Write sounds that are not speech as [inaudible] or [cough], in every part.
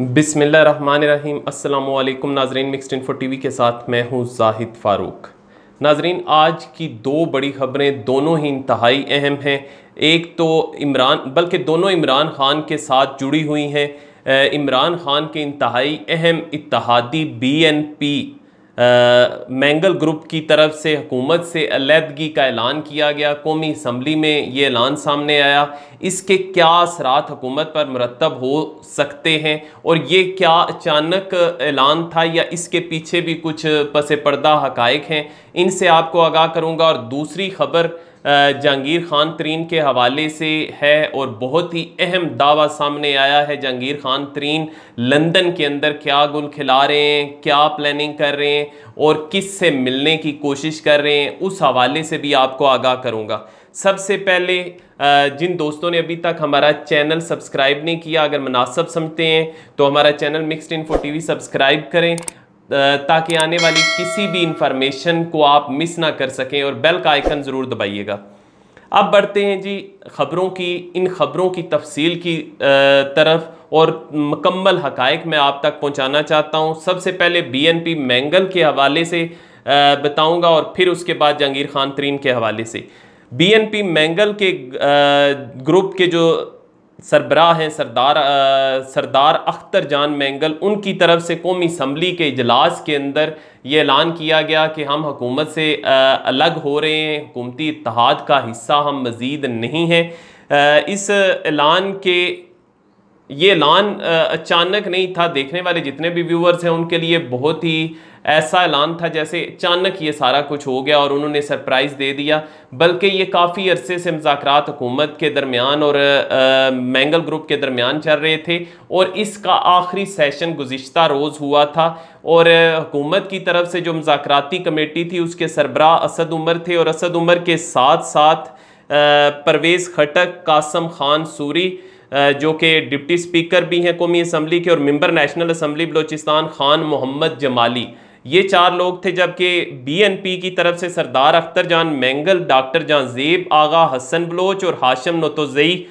बिसमीम् अल्लाम नाजरीन mixed info we के साथ मैं हूँ जाहिद फ़ारूक नाजरीन आज की दो बड़ी ख़बरें दोनों ही इंतहाई अहम हैं एक तो इमरान बल्कि दोनों इमरान ख़ान के साथ जुड़ी हुई हैं इमरान ख़ान के इंतहाई अहम इतिहादी B N P Mengal group की तरफ से हुकूमत से अलीदगी का ऐलान किया गया कौमी इसम्बली में ये ऐलान सामने आया इसके क्या असरात हुकूमत पर मरतब हो सकते हैं और ये क्या अचानक ऐलान था या इसके पीछे भी कुछ पसे पर्दा हैं इनसे आपको आगाह करूँगा और दूसरी खबर जहांगीर खान तरीन के हवाले से है और बहुत ही अहम दावा सामने आया है जहांगीर खान तरीन लंदन के अंदर क्या गुल खिला रहे हैं क्या प्लानिंग कर रहे हैं और किस से मिलने की कोशिश कर रहे हैं उस हवाले से भी आपको आगाह करूँगा सबसे पहले जिन दोस्तों ने अभी तक हमारा चैनल सब्सक्राइब नहीं किया अगर मुनासब समझते हैं तो हमारा channel Mixed T V subscribe करें ताकि आने वाली किसी भी इंफॉर्मेशन को आप मिस ना कर सकें और बेल का आइकन ज़रूर दबाइएगा अब बढ़ते हैं जी ख़बरों की इन ख़बरों की तफसील की तरफ और मकम्मल हकायक मैं आप तक पहुंचाना चाहता हूं सबसे पहले बीएनपी मैंगल के हवाले से बताऊंगा और फिर उसके बाद जहांगीर खान तरीन के हवाले से बीएनपी मैंगल के ग्रुप के जो सरबराह हैं सरदार सरदार अख्तर जान मैंगल उनकी तरफ से कौमी इसम्बली के इजलास के अंदर ये ऐलान किया गया कि हम हकूमत से आ, अलग हो रहे हैं हुकूमती इतिहाद का हिस्सा हम मज़ीद नहीं हैं इस ऐलान के ये ऐलान अचानक नहीं था देखने वाले जितने भी व्यूवर्स हैं उनके लिए बहुत ही ऐसा ऐलान था जैसे अचानक ये सारा कुछ हो गया और उन्होंने सरप्राइज़ दे दिया बल्कि ये काफ़ी अरसे से मज़ाक हुकूमत के दरमियान और मैंगल ग्रुप के दरमियान चल रहे थे और इसका आखिरी सेशन गुज्त रोज़ हुआ था और हुकूमत की तरफ से जो मजाकती कमेटी थी उसके सरबरा असद उमर थे और असद उमर के साथ साथ परवेज़ खटक कासम खान सूरी जो कि डिप्टी स्पीकर भी हैं कौमी असम्बली के और member national assembly Balochistan Khan Mohammad Jamali ये चार लोग थे जबकि बीएनपी की तरफ से सरदार अख्तर जान मैंगल डॉक्टर जान जेब आगा हसन बलोच और हाशम नतोज़ई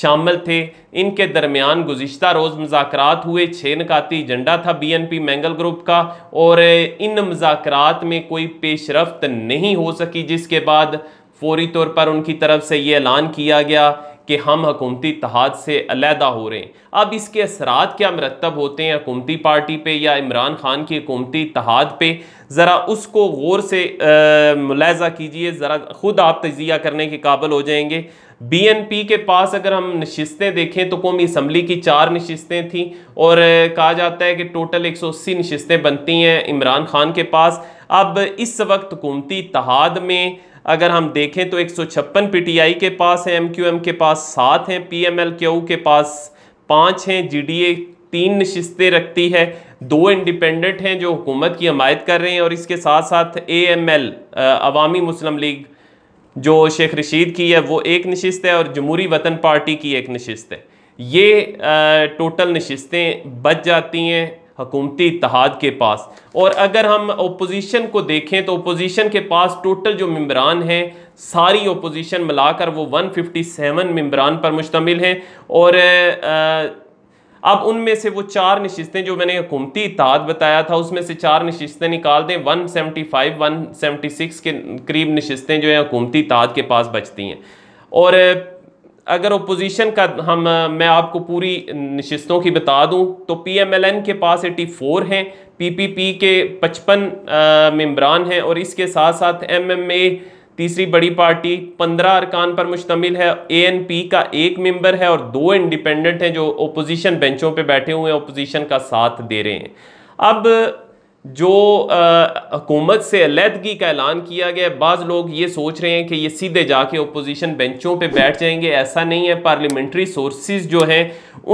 शामिल थे इनके दरमियान गुज्त रोज़ मुजाकर हुए छः नकाती एजेंडा था B N P Mengal group का और इन मुजाकर में कोई पेशरफ नहीं हो सकी जिसके बाद फौरी तौर पर उनकी तरफ से ये ऐलान किया गया कि हम हकूमती तहाद से अलहदा हो रहे हैं अब इसके असरात क्या मरतब होते हैं हकूमती पार्टी पर या इमरान खान की हकूमती तहाद पर ज़रा उसको गौर से मुलाजा कीजिए ज़रा ख़ुद आप तजिया करने के काबिल हो जाएंगे बी एन पी के पास अगर हम नशस्तें देखें तो कौमी असम्बली की चार नशस्तें थीं और कहा जाता है कि टोटल एक सौ अस्सी नशस्तें बनती हैं इमरान खान के पास अब इस वक्त हुकूमती तहाद में अगर हम देखें तो एक सौ छप्पन पीटीआई के पास है एमक्यूएम के पास सात हैं पीएमएलक्यू के पास पाँच हैं जीडीए तीन नशस्तें रखती है दो इंडिपेंडेंट हैं जो हुकूमत की हमायत कर रहे हैं और इसके साथ साथ A M L Awami Muslim League जो शेख रशीद की है वो एक नशस्त है और जमहूरी वतन पार्टी की एक नशस्त है ये आ, टोटल नशस्तें बच जाती हैं हकूमती इतिहाद के पास और अगर हम अपोजिशन को देखें तो अपोजिशन के पास टोटल जो मम्बरान हैं सारी अपोजिशन मिलाकर वो 157 मम्बरान पर मुश्तमिल हैं और अब उनमें से वो चार नशस्तें जो मैंने हुकूमती इतिहाद बताया था उसमें से चार नशस्तें निकाल दें 175 सिक्स के करीब नशस्तें जो हैं हुकूमती इतिहाद के पास बचती हैं और अगर अपोजिशन का हम मैं आपको पूरी नशस्तों की बता दूं तो पीएमएलएन के पास 84 हैं पीपीपी के 55 मम्बरान हैं और इसके साथ साथ एमएमए तीसरी बड़ी पार्टी पंद्रह अरकान पर मुश्तमिल है ए एन पी का एक मेंबर है और दो इंडिपेंडेंट हैं जो ओपोजिशन बेंचों पे बैठे हुए हैं ओपोजिशन का साथ दे रहे हैं अब जो हकूमत से अलीहदगी का ऐलान किया गया बाज़ लोग ये सोच रहे हैं कि ये सीधे जाके अपोजिशन बेंचों पे बैठ जाएंगे ऐसा नहीं है पार्लियामेंट्री सोर्सेज जो हैं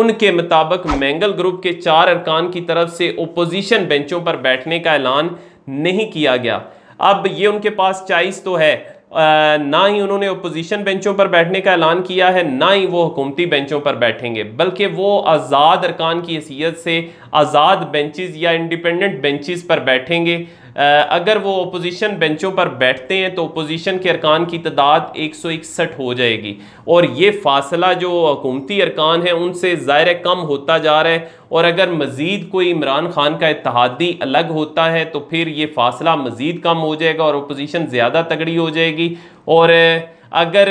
उनके मुताबिक मैंगल ग्रुप के चार अरकान की तरफ से अपोजिशन बेंचों पर बैठने का ऐलान नहीं किया गया अब ये उनके पास चॉइस तो है ना ही उन्होंने अपोजिशन बेंचों पर बैठने का ऐलान किया है ना ही वो हुकूमती बेंचों पर बैठेंगे बल्कि वो आज़ाद अरकान की हैसियत से आज़ाद बेंचेस या इंडिपेंडेंट बेंचेस पर बैठेंगे अगर वो अपोजिशन बेंचों पर बैठते हैं तो अपोजिशन के अरकान की तादाद एक सौ इकसठ हो जाएगी और ये फासला जो हकूमती अरकान हैं उनसे ज़ाहिर कम होता जा रहा है और अगर मज़ीद कोई इमरान ख़ान का इतिहादी अलग होता है तो फिर ये फासला मज़ीद कम हो जाएगा और अपोजिशन ज़्यादा तगड़ी हो जाएगी और अगर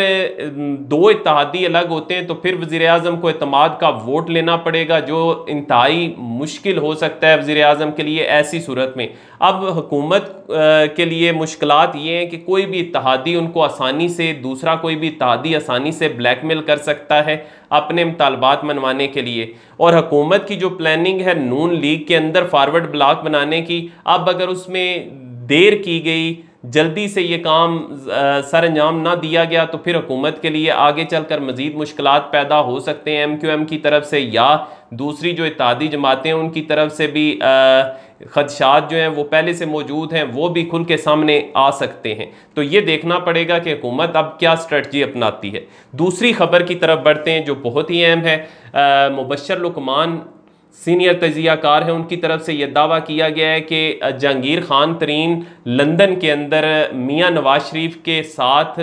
दो इतिहादी अलग होते हैं तो फिर वज़ी अजम को अतमाद का वोट लेना पड़ेगा जो इंतहाई मुश्किल हो सकता है वज़ी अजम के लिए ऐसी सूरत में अब हुकूमत के लिए मुश्किल ये हैं कि कोई भी इतिहादी उनको आसानी से दूसरा कोई भी इतिहादी आसानी से ब्लैक मेल कर सकता है अपने मुतालबात मनवाने के लिए और हकूमत की जो प्लानिंग है नून लीग के अंदर फारवर्ड ब्लाक बनाने की अब अगर उसमें देर की गई जल्दी से ये काम सर अंजाम ना दिया गया तो फिर हुकूमत के लिए आगे चल कर मज़ीद मुश्किल पैदा हो सकते हैं एम क्यू एम की तरफ से या दूसरी जो इतिहादी जमातें हैं उनकी तरफ से भी खदशात जो हैं वो पहले से मौजूद हैं वो भी खुल के सामने आ सकते हैं तो ये देखना पड़ेगा कि हुकूमत अब क्या स्ट्रेटजी अपनाती है दूसरी खबर की तरफ बढ़ते हैं जो बहुत ही अहम है मुबशर लकमान सीनियर तजियाकार हैं उनकी तरफ से यह दावा किया गया है कि जहांगीर खान तरीन लंदन के अंदर मियां नवाज शरीफ के साथ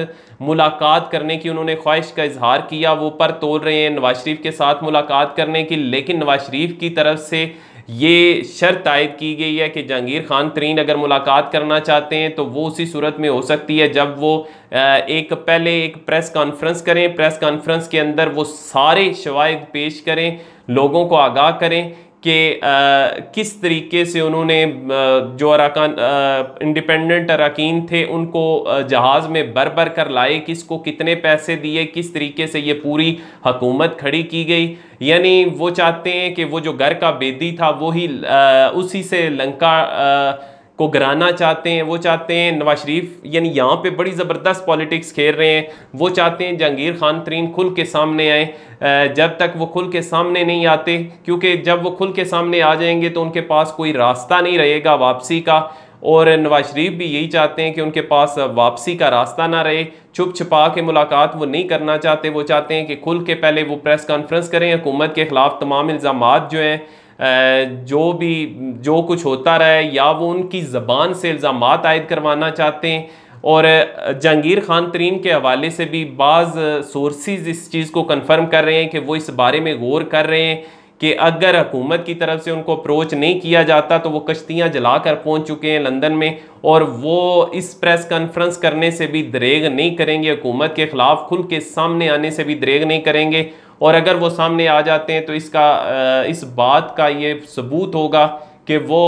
मुलाकात करने की उन्होंने ख्वाहिश का इजहार किया वो पर तोड़ रहे हैं नवाज शरीफ के साथ मुलाकात करने की लेकिन नवाज शरीफ की तरफ से ये शर्त आयद की गई है कि जहांगीर खान तरीन अगर मुलाकात करना चाहते हैं तो वो उसी सूरत में हो सकती है जब वो एक पहले एक प्रेस कॉन्फ्रेंस करें प्रेस कॉन्फ्रेंस के अंदर वो सारे शवाद पेश करें लोगों को आगाह करें कि किस तरीके से उन्होंने जो अरकान इंडिपेंडेंट अरकान थे उनको जहाज़ में भर भर कर लाए किस को कितने पैसे दिए किस तरीके से ये पूरी हकूमत खड़ी की गई यानी वो चाहते हैं कि वो जो घर का बेदी था वही उसी से लंका आ, को गराना चाहते हैं वो चाहते हैं नवाज शरीफ यानी यहाँ पे बड़ी ज़बरदस्त पॉलिटिक्स खेल रहे हैं वो चाहते हैं जहांगीर खान तरीन खुल के सामने आए जब तक वो खुल के सामने नहीं आते क्योंकि जब वो खुल के सामने आ जाएंगे तो उनके पास कोई रास्ता नहीं रहेगा वापसी का और नवाज शरीफ भी यही चाहते हैं कि उनके पास वापसी का रास्ता ना रहे छुप छुपा के मुलाकात वो नहीं करना चाहते वो चाहते हैं कि खुल के पहले वो प्रेस कॉन्फ्रेंस करें हुकूमत के ख़िलाफ़ तमाम इल्ज़ाम जो हैं जो भी जो कुछ होता रहा है या वो उनकी ज़बान से इल्ज़ाम आयद करवाना चाहते हैं और जहांगीर खान तरीन के हवाले से भी बाज़ सोर्सेज इस चीज़ को कन्फर्म कर रहे हैं कि वो इस बारे में गौर कर रहे हैं कि अगर हुकूमत की तरफ से उनको अप्रोच नहीं किया जाता तो वो कश्तियाँ जला कर पहुँच चुके हैं लंदन में और वो इस प्रेस कॉन्फ्रेंस करने से भी दरेग नहीं करेंगे हुकूमत के ख़िलाफ़ खुल के सामने आने से भी दरेग नहीं करेंगे और अगर वो सामने आ जाते हैं तो इसका इस बात का ये सबूत होगा कि वो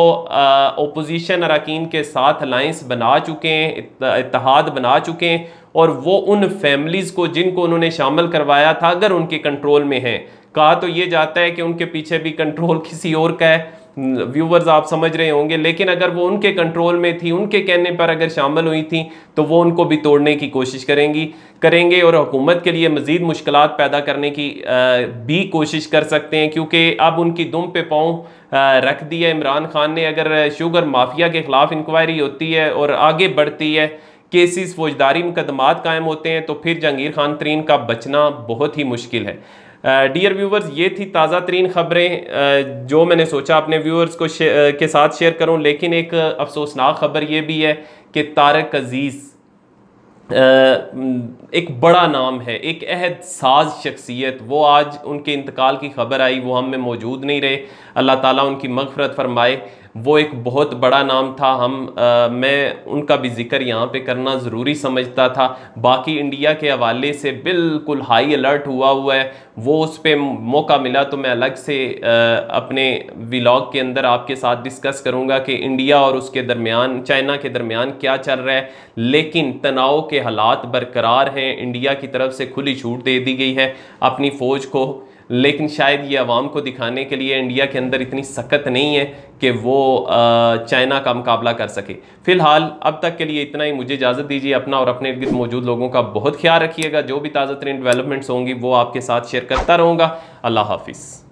ओपोजिशन अरकान के साथ अलाइंस बना चुके हैं इतिहाद बना चुके हैं और वो उन फैमिलीज़ को जिनको उन्होंने शामिल करवाया था अगर उनके कंट्रोल में हैं कहा तो ये जाता है कि उनके पीछे भी कंट्रोल [laughs] किसी और का है व्यूवर्स आप समझ रहे होंगे लेकिन अगर वो उनके कंट्रोल में थी उनके कहने पर अगर शामिल हुई थी तो वो उनको भी तोड़ने की कोशिश करेंगी करेंगे और हुकूमत के लिए मज़ीद मुश्किल पैदा करने की भी कोशिश कर सकते हैं क्योंकि अब उनकी दुम पे पाँव रख दिया इमरान खान ने अगर शुगर माफिया के ख़िलाफ़ इंक्वायरी होती है और आगे बढ़ती है केसेस फौजदारी मुकदमात कायम होते हैं तो फिर जहांगीर खान तरीन का बचना बहुत ही मुश्किल है डियर uh, व्यूवर्स ये थी ताज़ा तरीन ख़बरें uh, जो मैंने सोचा अपने व्यूवर्स को uh, के साथ शेयर करूं लेकिन एक अफसोसनाक ख़बर ये भी है कि तारक अज़ीज़ एक बड़ा नाम है एक अहद साज शख्सियत वो आज उनके इंतकाल की खबर आई वो हम में मौजूद नहीं रहे अल्लाह ताला उनकी मगफरत फरमाए वो एक बहुत बड़ा नाम था हम आ, मैं उनका भी जिक्र यहाँ पे करना ज़रूरी समझता था बाकी इंडिया के हवाले से बिल्कुल हाई अलर्ट हुआ हुआ है वो उस पर मौका मिला तो मैं अलग से आ, अपने व्लॉग के अंदर आपके साथ डिस्कस करूँगा कि इंडिया और उसके दरमियान चाइना के दरमियान क्या चल रहा है लेकिन तनाव के हालात बरकरार हैं इंडिया की तरफ से खुली छूट दे दी गई है अपनी फ़ौज को लेकिन शायद ये आवाम को दिखाने के लिए इंडिया के अंदर इतनी सख्त नहीं है कि वो चाइना का मुकाबला कर सके फ़िलहाल अब तक के लिए इतना ही मुझे इजाज़त दीजिए अपना और अपने इर्द मौजूद लोगों का बहुत ख्याल रखिएगा जो भी ताज़ा तरीन डेवलपमेंट्स होंगी वो आपके साथ शेयर करता रहूँगा अल्लाह हाफिज़